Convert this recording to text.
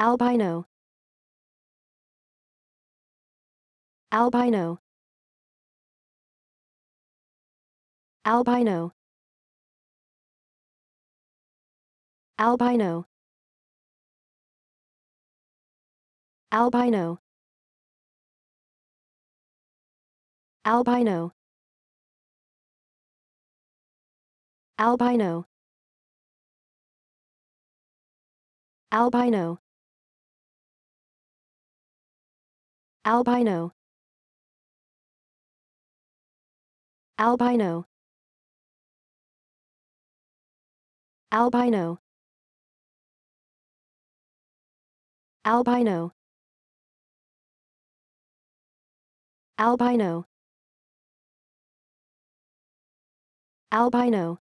albino albino albino albino albino albino albino albino albino albino albino albino albino albino